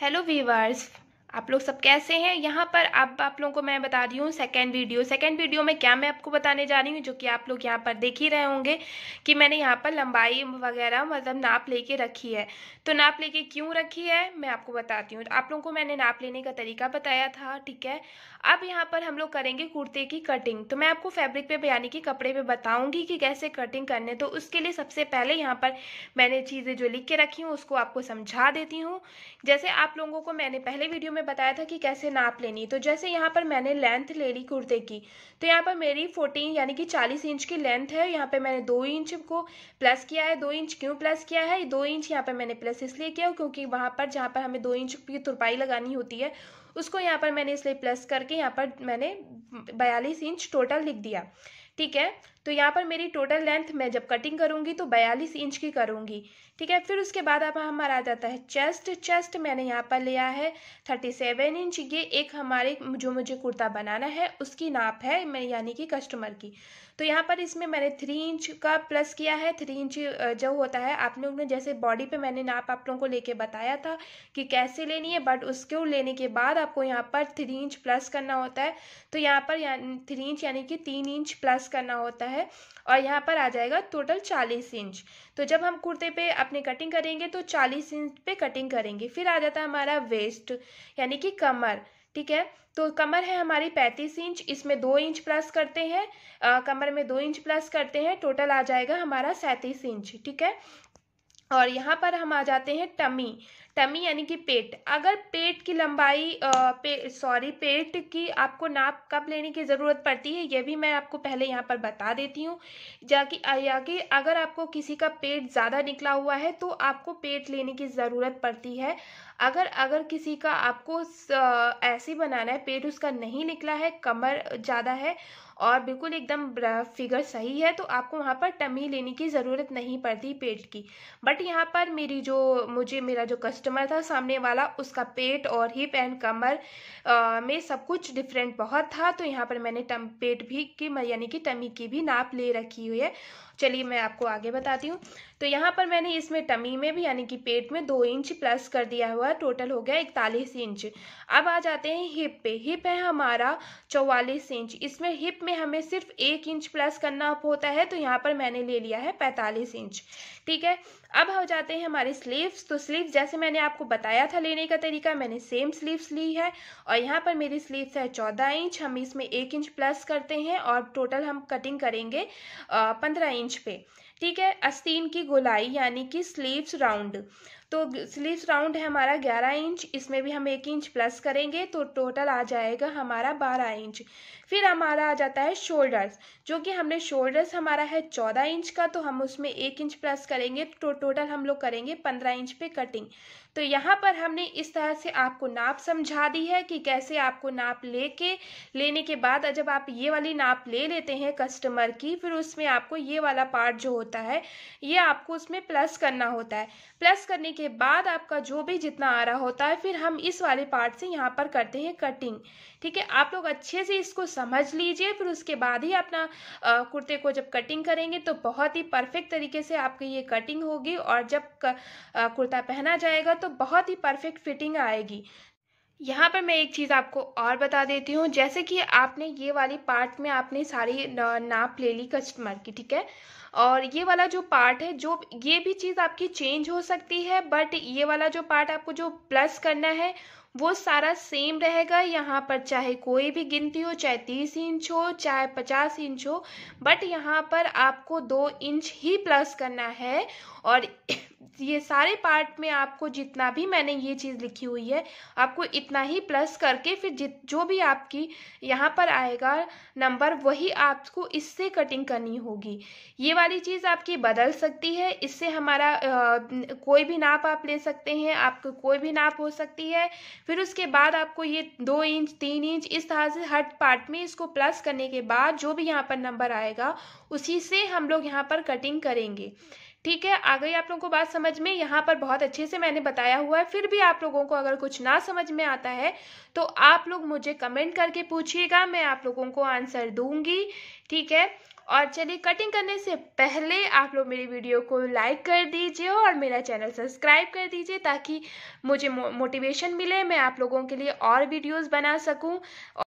hello viewers आप लोग सब कैसे हैं यहाँ पर अब आप लोगों को मैं बता रही हूँ सेकेंड वीडियो सेकेंड वीडियो में क्या मैं आपको बताने जा रही हूँ जो कि आप लोग यहाँ पर देख ही रहे होंगे कि मैंने यहाँ पर लंबाई वगैरह मतलब नाप लेके रखी है तो नाप लेके क्यों रखी है मैं आपको बताती हूँ आप लोगों को मैंने नाप लेने का तरीका बताया था ठीक है अब यहाँ पर हम लोग करेंगे कुर्ते की कटिंग तो मैं आपको फैब्रिक पे यानी कि कपड़े पे बताऊँगी कि कैसे कटिंग करने तो उसके लिए सबसे पहले यहाँ पर मैंने चीज़ें जो लिख के रखी हूँ उसको आपको समझा देती हूँ जैसे आप लोगों को मैंने पहले वीडियो में हमें बताया था कि कैसे नाप लेनी तो जैसे यहाँ पर मैंने लेंथ ले ली कुर्ते की तो यहाँ पर मेरी फोर्टीन यानी कि चालीस इंच की लेंथ है यहाँ पे मैंने दो इंच को प्लस किया है दो इंच क्यों प्लस किया है दो इंच यहाँ पर मैंने प्लस इसलिए किया क्योंकि वहाँ पर जहाँ पर हमें दो इंच की तुरपाई लगानी होती है उसको यहाँ पर मैंने इसलिए प्लस करके यहाँ पर मैंने बयालीस इंच टोटल लिख दिया ठीक है तो यहाँ पर मेरी टोटल लेंथ मैं जब कटिंग करूँगी तो बयालीस इंच की करूँगी ठीक है फिर उसके बाद अब हमारा आ जाता है चेस्ट चेस्ट मैंने यहाँ पर लिया है थर्टी सेवन इंच ये एक हमारे जो मुझे कुर्ता बनाना है उसकी नाप है मैं यानी कि कस्टमर की तो यहाँ पर इसमें मैंने थ्री इंच का प्लस किया है थ्री इंच जो होता है आप लोग ने जैसे बॉडी पे मैंने नाप आप लोगों को लेके बताया था कि कैसे लेनी है बट उसके लेने के बाद आपको यहाँ पर थ्री इंच प्लस करना होता है तो यहाँ पर थ्री इंच यानी कि तीन इंच प्लस करना होता है है और यहाँ पर आ जाएगा टोटल चालीस इंच तो जब हम कुर्ते पे अपनी कटिंग करेंगे तो चालीस इंच पे कटिंग करेंगे फिर आ जाता है हमारा वेस्ट यानी कि कमर ठीक है तो कमर है हमारी पैंतीस इंच इसमें दो इंच प्लस करते हैं आ, कमर में दो इंच प्लस करते हैं टोटल आ जाएगा हमारा सैंतीस इंच ठीक है और यहाँ पर हम आ जाते हैं टमी टमी यानी कि पेट अगर पेट की लंबाई पे सॉरी पेट की आपको नाप कब लेने की ज़रूरत पड़ती है यह भी मैं आपको पहले यहाँ पर बता देती हूँ जाकि या कि अगर आपको किसी का पेट ज़्यादा निकला हुआ है तो आपको पेट लेने की ज़रूरत पड़ती है अगर अगर किसी का आपको ऐसे बनाना है पेट उसका नहीं निकला है कमर ज़्यादा है और बिल्कुल एकदम फिगर सही है तो आपको वहाँ पर टमी लेने की ज़रूरत नहीं पड़ती पेट की बट यहाँ पर मेरी जो मुझे मेरा जो कस्टमर था सामने वाला उसका पेट और हिप एंड कमर आ, में सब कुछ डिफरेंट बहुत था तो यहाँ पर मैंने टम पेट भी की यानी कि टमी की भी नाप ले रखी हुई है चलिए मैं आपको आगे बताती हूँ तो यहाँ पर मैंने इसमें टमी में भी यानी कि पेट में दो इंच प्लस कर दिया हुआ हुआ टोटल हो गया इकतालीस इंच अब आ जाते हैं हिप पे हिप है हमारा चौवालीस इंच इसमें हिप में हमें सिर्फ एक इंच प्लस करना होता है तो यहाँ पर मैंने ले लिया है पैंतालीस इंच ठीक है अब हो जाते हैं हमारे स्लीव्स तो स्लीव्स जैसे मैंने आपको बताया था लेने का तरीका मैंने सेम स्लीव्स ली है और यहाँ पर मेरी स्लीव्स है चौदह इंच हम इसमें एक इंच प्लस करते हैं और टोटल हम कटिंग करेंगे पंद्रह इंच पे ठीक है अस्तीन की गोलाई यानी कि स्लीव्स राउंड तो स्लीव्स राउंड है हमारा ग्यारह इंच इसमें भी हम एक इंच प्लस करेंगे तो टोटल आ जाएगा हमारा बारह इंच फिर हमारा आ जाता है शोल्डर्स जो कि हमने शोल्डर्स हमारा है चौदह इंच का तो हम उसमें एक इंच प्लस करेंगे तो टोटल हम लोग करेंगे पंद्रह इंच पे कटिंग तो यहाँ पर हमने इस तरह से आपको नाप समझा दी है कि कैसे आपको नाप ले के लेने के बाद जब आप ये वाली नाप ले लेते हैं कस्टमर की फिर उसमें आपको ये वाला पार्ट जो होता है ये आपको उसमें प्लस करना होता है प्लस करने के बाद आपका जो भी जितना आ रहा होता है फिर हम इस वाले पार्ट से यहाँ पर करते हैं कटिंग ठीक है आप लोग अच्छे से इसको समझ लीजिए फिर उसके बाद ही अपना कुर्ते को जब कटिंग करेंगे तो बहुत ही परफेक्ट तरीके से आपकी ये कटिंग होगी और जब कुर्ता पहना जाएगा तो बहुत ही परफेक्ट फिटिंग आएगी यहाँ पर मैं एक चीज़ आपको और बता देती हूँ जैसे कि आपने ये वाली पार्ट में आपने सारी नाप ले ली कस्टमर की ठीक है और ये वाला जो पार्ट है जो ये भी चीज़ आपकी चेंज हो सकती है बट ये वाला जो पार्ट आपको जो प्लस करना है वो सारा सेम रहेगा यहाँ पर चाहे कोई भी गिनती हो चाहे तीस इंच हो चाहे पचास इंच हो बट यहाँ पर आपको दो इंच ही प्लस करना है और ये सारे पार्ट में आपको जितना भी मैंने ये चीज़ लिखी हुई है आपको इतना ही प्लस करके फिर जित जो भी आपकी यहाँ पर आएगा नंबर वही आपको इससे कटिंग करनी होगी ये वाली चीज़ आपकी बदल सकती है इससे हमारा आ, कोई भी नाप आप ले सकते हैं आपको कोई भी नाप हो सकती है फिर उसके बाद आपको ये दो इंच तीन इंच इस तरह से हर पार्ट में इसको प्लस करने के बाद जो भी यहाँ पर नंबर आएगा उसी से हम लोग यहाँ पर कटिंग करेंगे ठीक है आ गई आप लोगों को बात समझ में यहाँ पर बहुत अच्छे से मैंने बताया हुआ है फिर भी आप लोगों को अगर कुछ ना समझ में आता है तो आप लोग मुझे कमेंट करके पूछिएगा मैं आप लोगों को आंसर दूंगी ठीक है और चलिए कटिंग करने से पहले आप लोग मेरी वीडियो को लाइक कर दीजिए और मेरा चैनल सब्सक्राइब कर दीजिए ताकि मुझे मोटिवेशन मिले मैं आप लोगों के लिए और वीडियोस बना सकूं